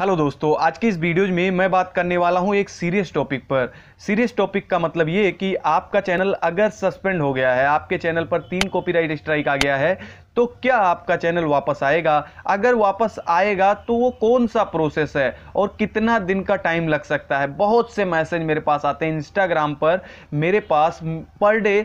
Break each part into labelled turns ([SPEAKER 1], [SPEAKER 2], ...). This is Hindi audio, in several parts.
[SPEAKER 1] हेलो दोस्तों आज के इस वीडियोज में मैं बात करने वाला हूं एक सीरियस टॉपिक पर सीरियस टॉपिक का मतलब ये कि आपका चैनल अगर सस्पेंड हो गया है आपके चैनल पर तीन कॉपीराइट स्ट्राइक आ गया है तो क्या आपका चैनल वापस आएगा अगर वापस आएगा तो वो कौन सा प्रोसेस है और कितना दिन का टाइम लग सकता है बहुत से मैसेज मेरे पास आते हैं इंस्टाग्राम पर मेरे पास पर डे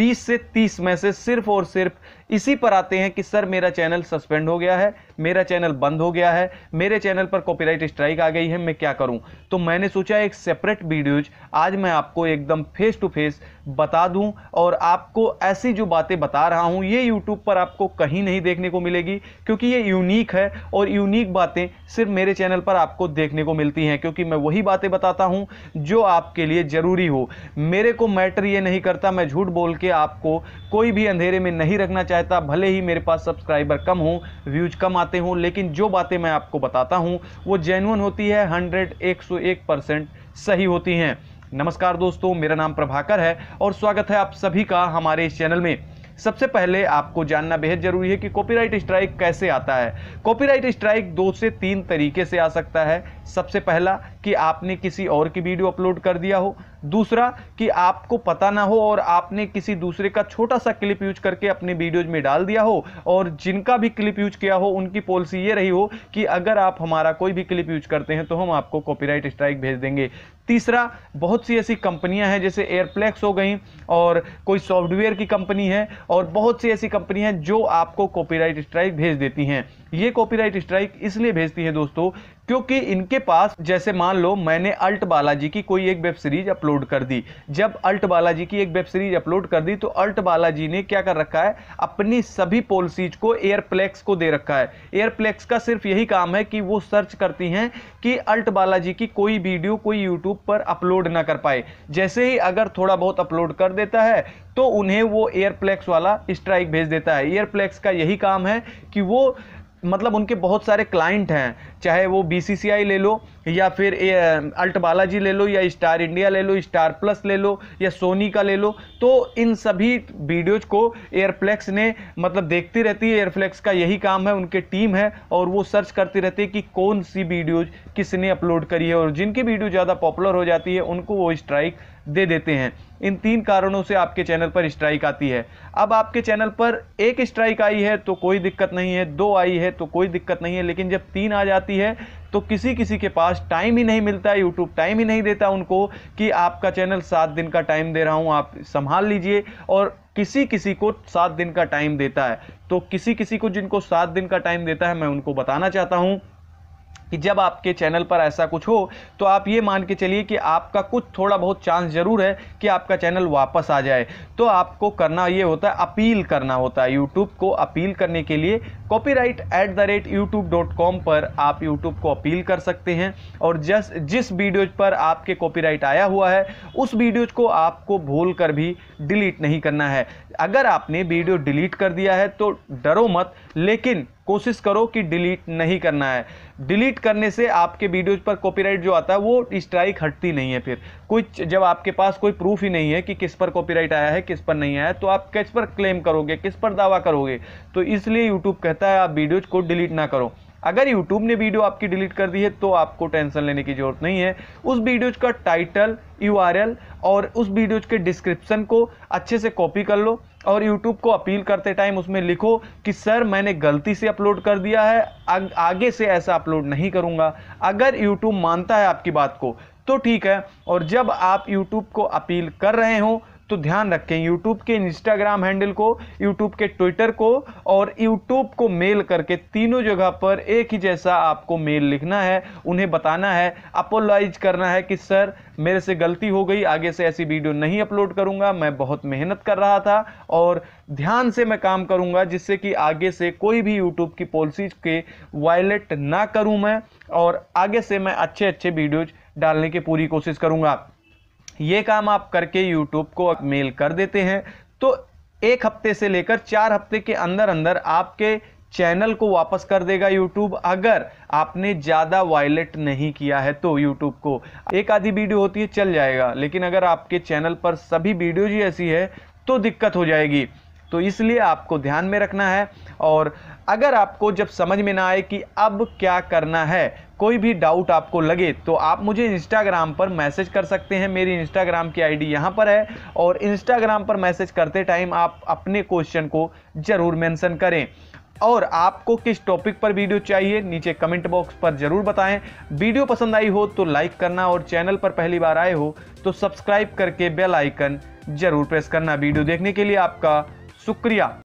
[SPEAKER 1] 20 से 30 मैसेज सिर्फ और सिर्फ इसी पर आते हैं कि सर मेरा चैनल सस्पेंड हो गया है मेरा चैनल बंद हो गया है मेरे चैनल पर कॉपीराइट स्ट्राइक आ गई है मैं क्या करूं तो मैंने सोचा एक सेपरेट वीडियोज आज मैं आपको एकदम फेस टू फेस बता दूं और आपको ऐसी जो बातें बता रहा हूं ये यूट्यूब पर आपको कहीं नहीं देखने को मिलेगी क्योंकि ये यूनिक है और यूनिक बातें सिर्फ मेरे चैनल पर आपको देखने को मिलती हैं क्योंकि मैं वही बातें बताता हूँ जो आपके लिए ज़रूरी हो मेरे को मैटर ये नहीं करता मैं झूठ बोल के आपको कोई भी अंधेरे में नहीं रखना चाहता भले ही मेरे पास सब्सक्राइबर कम हों व्यूज कम आते हों लेकिन जो बातें मैं आपको बताता हूँ वो जेनुअन होती है हंड्रेड एक सौ एक परसेंट सही होती हैं नमस्कार दोस्तों मेरा नाम प्रभाकर है और स्वागत है आप सभी का हमारे इस चैनल में सबसे पहले आपको जानना बेहद जरूरी है कि कॉपीराइट स्ट्राइक कैसे आता है कॉपीराइट स्ट्राइक दो से तीन तरीके से आ सकता है सबसे पहला कि आपने किसी और की वीडियो अपलोड कर दिया हो दूसरा कि आपको पता ना हो और आपने किसी दूसरे का छोटा सा क्लिप यूज करके अपने वीडियोज में डाल दिया हो और जिनका भी क्लिप यूज किया हो उनकी पॉलिसी ये रही हो कि अगर आप हमारा कोई भी क्लिप यूज करते हैं तो हम आपको कॉपीराइट स्ट्राइक भेज देंगे तीसरा बहुत सी ऐसी कंपनियां हैं जैसे एयरप्लेक्स हो गई और कोई सॉफ्टवेयर की कंपनी है और बहुत सी ऐसी कंपनी हैं जो आपको कॉपीराइट स्ट्राइक भेज देती हैं ये कॉपीराइट स्ट्राइक इसलिए भेजती हैं दोस्तों क्योंकि इनके पास जैसे मान लो मैंने अल्ट बालाजी की कोई एक वेब सीरीज अपलोड कर दी जब अल्ट बालाजी की एक वेब सीरीज अपलोड कर दी तो अल्ट बालाजी ने क्या कर रखा है अपनी सभी पॉलिसीज को एयरप्लेक्स को दे रखा है एयरप्लेक्स का सिर्फ यही काम है कि वो सर्च करती हैं कि अल्ट बालाजी की कोई वीडियो कोई यूट्यूब पर अपलोड ना कर पाए जैसे ही अगर थोड़ा बहुत अपलोड कर देता है तो उन्हें वो एयरप्लेक्स वाला स्ट्राइक भेज देता है एयरप्लेक्स का यही काम है कि वो मतलब उनके बहुत सारे क्लाइंट हैं चाहे वो बीसीसीआई ले लो या फिर अल्ट बालाजी ले लो या स्टार इंडिया ले लो स्टार प्लस ले लो या सोनी का ले लो तो इन सभी वीडियोज को एयरफ्लैक्स ने मतलब देखती रहती है एयरफ्लैक्स का यही काम है उनके टीम है और वो सर्च करती रहती है कि कौन सी वीडियोज किसने अपलोड करी है और जिनकी वीडियो ज़्यादा पॉपुलर हो जाती है उनको वो स्ट्राइक दे देते हैं इन तीन कारणों से आपके चैनल पर स्ट्राइक आती है अब आपके चैनल पर एक स्ट्राइक आई है तो कोई दिक्कत नहीं है दो आई है तो कोई दिक्कत नहीं है लेकिन जब तीन आ जाती है तो किसी किसी के पास टाइम ही नहीं मिलता है यूट्यूब टाइम ही नहीं देता उनको कि आपका चैनल सात दिन का टाइम दे रहा हूँ आप संभाल लीजिए और किसी किसी को सात दिन का टाइम देता है तो किसी किसी को जिनको सात दिन का टाइम देता है मैं उनको बताना चाहता हूँ कि जब आपके चैनल पर ऐसा कुछ हो तो आप ये मान के चलिए कि आपका कुछ थोड़ा बहुत चांस ज़रूर है कि आपका चैनल वापस आ जाए तो आपको करना ये होता है अपील करना होता है यूट्यूब को अपील करने के लिए copyright at the rate YouTube dot com पर आप यूट्यूब को अपील कर सकते हैं और जस जिस वीडियो पर आपके कॉपीराइट आया हुआ है उस वीडियो को आपको भूल कर भी डिलीट नहीं करना है अगर आपने वीडियो डिलीट कर दिया है तो डरो मत लेकिन कोशिश करो कि डिलीट नहीं करना है डिलीट करने से आपके वीडियोज पर कॉपीराइट जो आता है वो स्ट्राइक हटती नहीं है फिर कुछ जब आपके पास कोई प्रूफ ही नहीं है कि किस पर कॉपीराइट आया है किस पर नहीं आया तो आप किस पर क्लेम करोगे किस पर दावा करोगे तो इसलिए यूट्यूब कहता सकता है आप वीडियो को डिलीट ना करो अगर YouTube ने वीडियो आपकी डिलीट कर दी है तो आपको टेंशन लेने की ज़रूरत नहीं है उस वीडियोज का टाइटल यू और उस वीडियोज के डिस्क्रिप्शन को अच्छे से कॉपी कर लो और YouTube को अपील करते टाइम उसमें लिखो कि सर मैंने गलती से अपलोड कर दिया है आग, आगे से ऐसा अपलोड नहीं करूँगा अगर YouTube मानता है आपकी बात को तो ठीक है और जब आप YouTube को अपील कर रहे हों तो ध्यान रखें यूट्यूब के इंस्टाग्राम हैंडल को यूट्यूब के ट्विटर को और यूट्यूब को मेल करके तीनों जगह पर एक ही जैसा आपको मेल लिखना है उन्हें बताना है अपोलाइज करना है कि सर मेरे से गलती हो गई आगे से ऐसी वीडियो नहीं अपलोड करूंगा मैं बहुत मेहनत कर रहा था और ध्यान से मैं काम करूंगा जिससे कि आगे से कोई भी यूट्यूब की पॉलिसीज के वायलेट ना करूं मैं और आगे से मैं अच्छे अच्छे वीडियोज डालने की पूरी कोशिश करूँगा ये काम आप करके यूट्यूब को मेल कर देते हैं तो एक हफ्ते से लेकर चार हफ्ते के अंदर अंदर आपके चैनल को वापस कर देगा यूट्यूब अगर आपने ज़्यादा वायलेट नहीं किया है तो यूट्यूब को एक आधी वीडियो होती है चल जाएगा लेकिन अगर आपके चैनल पर सभी वीडियो ही ऐसी है तो दिक्कत हो जाएगी तो इसलिए आपको ध्यान में रखना है और अगर आपको जब समझ में ना आए कि अब क्या करना है कोई भी डाउट आपको लगे तो आप मुझे इंस्टाग्राम पर मैसेज कर सकते हैं मेरी इंस्टाग्राम की आईडी यहाँ पर है और इंस्टाग्राम पर मैसेज करते टाइम आप अपने क्वेश्चन को ज़रूर मेंशन करें और आपको किस टॉपिक पर वीडियो चाहिए नीचे कमेंट बॉक्स पर ज़रूर बताएं वीडियो पसंद आई हो तो लाइक करना और चैनल पर पहली बार आए हो तो सब्सक्राइब करके बेल आइकन ज़रूर प्रेस करना वीडियो देखने के लिए आपका शुक्रिया